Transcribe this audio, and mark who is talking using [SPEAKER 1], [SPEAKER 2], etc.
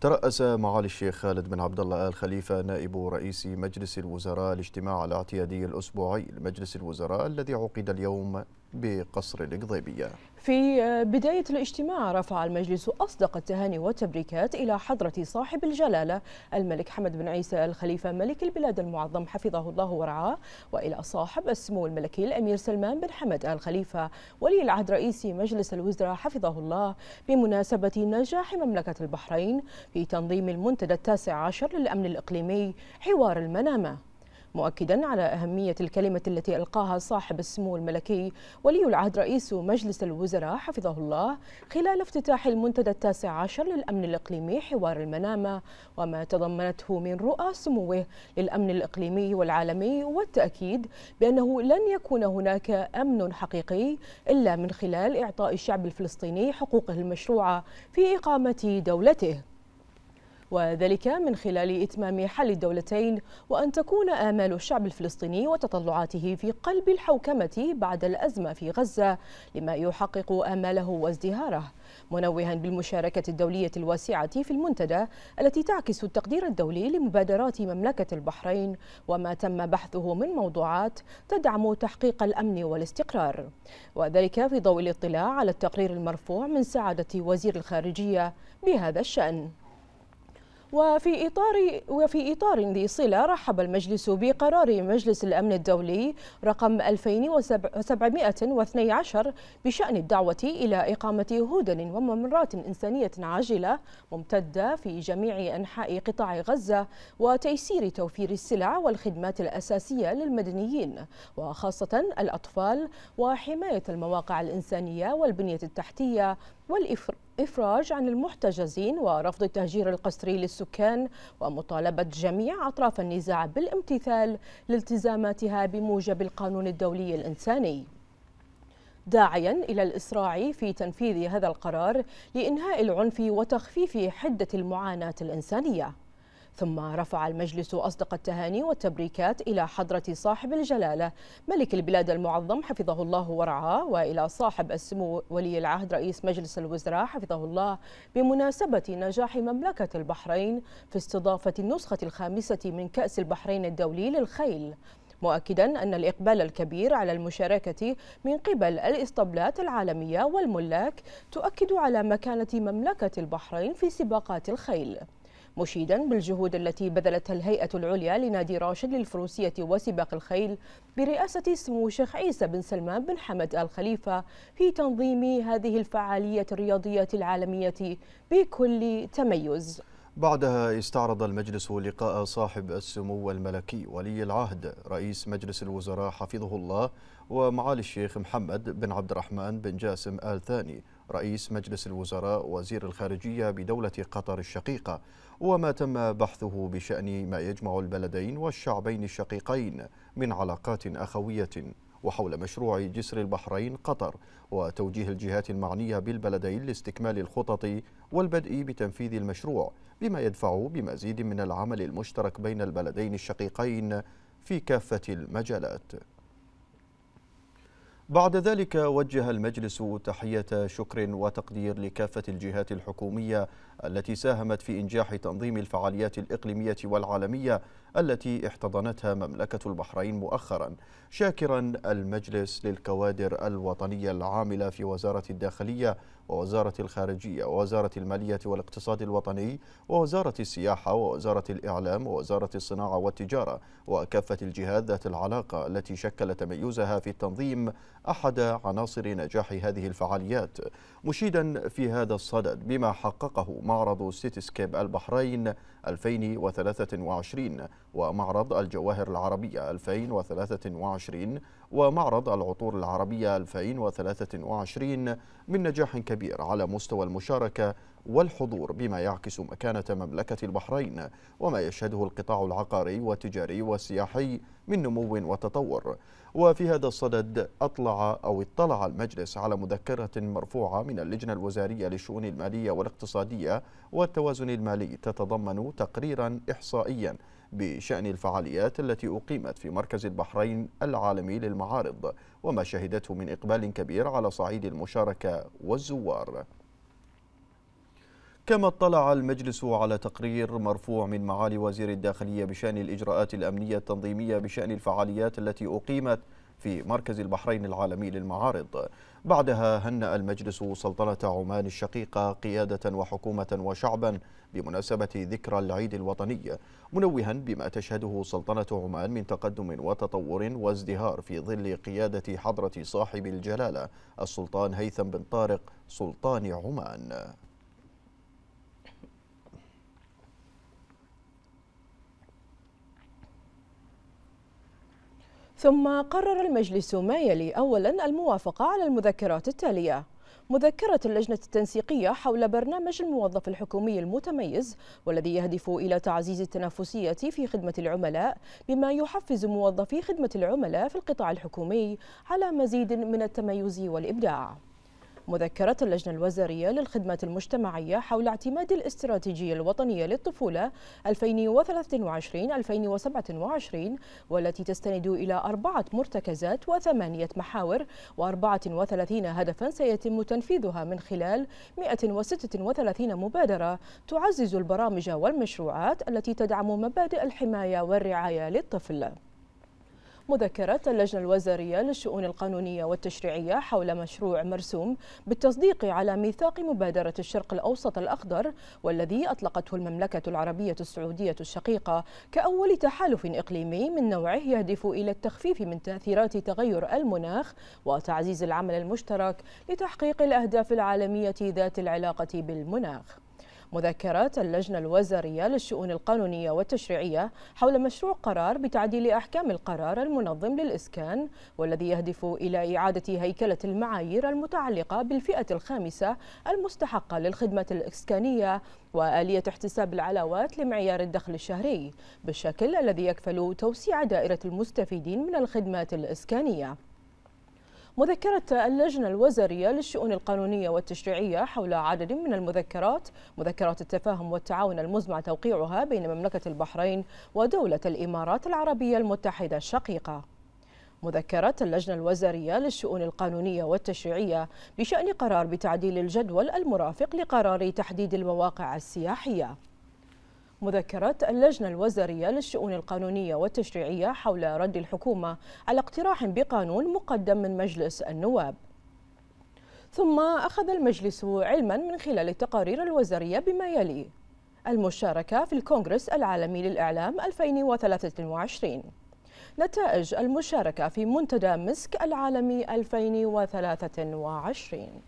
[SPEAKER 1] ترأس معالي الشيخ خالد بن عبد الله آل خليفة نائب رئيس مجلس الوزراء الاجتماع الاعتيادي الأسبوعي لمجلس الوزراء الذي عقد اليوم بقصر القضيبية
[SPEAKER 2] في آه، بداية الاجتماع رفع المجلس أصدق التهاني والتبريكات إلى حضرة صاحب الجلالة الملك حمد بن عيسى الخليفة ملك البلاد المعظم حفظه الله ورعاه وإلى صاحب السمو الملكي الأمير سلمان بن حمد آل خليفة ولي العهد رئيس مجلس الوزراء حفظه الله بمناسبة نجاح مملكة البحرين في تنظيم المنتدى التاسع عشر للأمن الإقليمي حوار المنامة مؤكدا على أهمية الكلمة التي ألقاها صاحب السمو الملكي ولي العهد رئيس مجلس الوزراء حفظه الله خلال افتتاح المنتدى التاسع عشر للأمن الإقليمي حوار المنامة وما تضمنته من رؤى سموه للأمن الإقليمي والعالمي والتأكيد بأنه لن يكون هناك أمن حقيقي إلا من خلال إعطاء الشعب الفلسطيني حقوقه المشروعة في إقامة دولته وذلك من خلال إتمام حل الدولتين وأن تكون آمال الشعب الفلسطيني وتطلعاته في قلب الحوكمة بعد الأزمة في غزة لما يحقق آماله وازدهاره منوها بالمشاركة الدولية الواسعة في المنتدى التي تعكس التقدير الدولي لمبادرات مملكة البحرين وما تم بحثه من موضوعات تدعم تحقيق الأمن والاستقرار وذلك في ضوء الاطلاع على التقرير المرفوع من سعادة وزير الخارجية بهذا الشأن وفي إطار وفي إطار ذي صلة رحب المجلس بقرار مجلس الأمن الدولي رقم 2712 بشأن الدعوة إلى إقامة هدن وممرات إنسانية عاجلة ممتدة في جميع أنحاء قطاع غزة وتيسير توفير السلع والخدمات الأساسية للمدنيين وخاصة الأطفال وحماية المواقع الإنسانية والبنية التحتية والإفراط الإفراج عن المحتجزين ورفض التهجير القسري للسكان ومطالبة جميع أطراف النزاع بالامتثال لالتزاماتها بموجب القانون الدولي الإنساني داعيا الى الاسراع في تنفيذ هذا القرار لانهاء العنف وتخفيف حده المعاناه الانسانيه ثم رفع المجلس أصدق التهاني والتبريكات إلى حضرة صاحب الجلالة ملك البلاد المعظم حفظه الله ورعاه وإلى صاحب السمو ولي العهد رئيس مجلس الوزراء حفظه الله بمناسبة نجاح مملكة البحرين في استضافة النسخة الخامسة من كأس البحرين الدولي للخيل مؤكدا أن الإقبال الكبير على المشاركة من قبل الإسطبلات العالمية والملاك تؤكد على مكانة مملكة البحرين في سباقات الخيل مشيدا بالجهود التي بذلتها الهيئة العليا لنادي راشد للفروسية وسباق الخيل برئاسة سمو الشيخ عيسى بن سلمان بن حمد آل خليفة في تنظيم هذه الفعالية الرياضية العالمية بكل تميز
[SPEAKER 1] بعدها استعرض المجلس لقاء صاحب السمو الملكي ولي العهد رئيس مجلس الوزراء حفظه الله ومعالي الشيخ محمد بن عبد الرحمن بن جاسم آل ثاني رئيس مجلس الوزراء وزير الخارجية بدولة قطر الشقيقة وما تم بحثه بشأن ما يجمع البلدين والشعبين الشقيقين من علاقات أخوية وحول مشروع جسر البحرين قطر وتوجيه الجهات المعنية بالبلدين لاستكمال الخطط والبدء بتنفيذ المشروع بما يدفع بمزيد من العمل المشترك بين البلدين الشقيقين في كافة المجالات بعد ذلك وجه المجلس تحية شكر وتقدير لكافة الجهات الحكومية التي ساهمت في إنجاح تنظيم الفعاليات الإقليمية والعالمية التي احتضنتها مملكة البحرين مؤخرا شاكرا المجلس للكوادر الوطنية العاملة في وزارة الداخلية ووزارة الخارجية ووزارة المالية والاقتصاد الوطني ووزارة السياحة ووزارة الإعلام ووزارة الصناعة والتجارة وكافة الجهات ذات العلاقة التي شكل تميزها في التنظيم أحد عناصر نجاح هذه الفعاليات مشيدا في هذا الصدد بما حققه معرض سيتي سكيب البحرين 2023 ومعرض الجواهر العربية 2023 ومعرض العطور العربية 2023 من نجاح كبير على مستوى المشاركة والحضور بما يعكس مكانة مملكة البحرين وما يشهده القطاع العقاري والتجاري والسياحي من نمو وتطور وفي هذا الصدد أطلع أو اطلع المجلس على مذكرة مرفوعة من اللجنة الوزارية للشؤون المالية والاقتصادية والتوازن المالي تتضمن تقريرا إحصائيا بشأن الفعاليات التي أقيمت في مركز البحرين العالمي للمعارض وما شهدته من إقبال كبير على صعيد المشاركة والزوار كما اطلع المجلس على تقرير مرفوع من معالي وزير الداخلية بشأن الإجراءات الأمنية التنظيمية بشأن الفعاليات التي أقيمت في مركز البحرين العالمي للمعارض بعدها هنأ المجلس سلطنة عمان الشقيقة قيادة وحكومة وشعبا بمناسبة ذكرى العيد الوطني منوها بما تشهده سلطنة عمان من تقدم وتطور وازدهار في ظل قيادة حضرة صاحب الجلالة السلطان هيثم بن طارق سلطان عمان
[SPEAKER 2] ثم قرر المجلس ما يلي أولا الموافقة على المذكرات التالية مذكرة اللجنة التنسيقية حول برنامج الموظف الحكومي المتميز والذي يهدف إلى تعزيز التنافسية في خدمة العملاء بما يحفز موظفي خدمة العملاء في القطاع الحكومي على مزيد من التميز والإبداع مذكرة اللجنة الوزارية للخدمات المجتمعية حول اعتماد الاستراتيجية الوطنية للطفولة 2023-2027 والتي تستند إلى أربعة مرتكزات وثمانية محاور و34 هدفا سيتم تنفيذها من خلال 136 مبادرة تعزز البرامج والمشروعات التي تدعم مبادئ الحماية والرعاية للطفل مذكرة اللجنة الوزارية للشؤون القانونية والتشريعية حول مشروع مرسوم بالتصديق على ميثاق مبادرة الشرق الأوسط الأخضر والذي أطلقته المملكة العربية السعودية الشقيقة كأول تحالف إقليمي من نوعه يهدف إلى التخفيف من تأثيرات تغير المناخ وتعزيز العمل المشترك لتحقيق الأهداف العالمية ذات العلاقة بالمناخ مذكرات اللجنة الوزارية للشؤون القانونية والتشريعية حول مشروع قرار بتعديل أحكام القرار المنظم للإسكان والذي يهدف إلى إعادة هيكلة المعايير المتعلقة بالفئة الخامسة المستحقة للخدمة الإسكانية وآلية احتساب العلاوات لمعيار الدخل الشهري بالشكل الذي يكفل توسيع دائرة المستفيدين من الخدمات الإسكانية مذكرة اللجنة الوزرية للشؤون القانونية والتشريعية حول عدد من المذكرات مذكرات التفاهم والتعاون المزمع توقيعها بين مملكة البحرين ودولة الإمارات العربية المتحدة الشقيقة مذكرة اللجنة الوزارية للشؤون القانونية والتشريعية بشأن قرار بتعديل الجدول المرافق لقرار تحديد المواقع السياحية مذكرات اللجنة الوزارية للشؤون القانونية والتشريعية حول رد الحكومة على اقتراح بقانون مقدم من مجلس النواب ثم أخذ المجلس علما من خلال التقارير الوزارية بما يلي المشاركة في الكونغرس العالمي للإعلام 2023 نتائج المشاركة في منتدى مسك العالمي 2023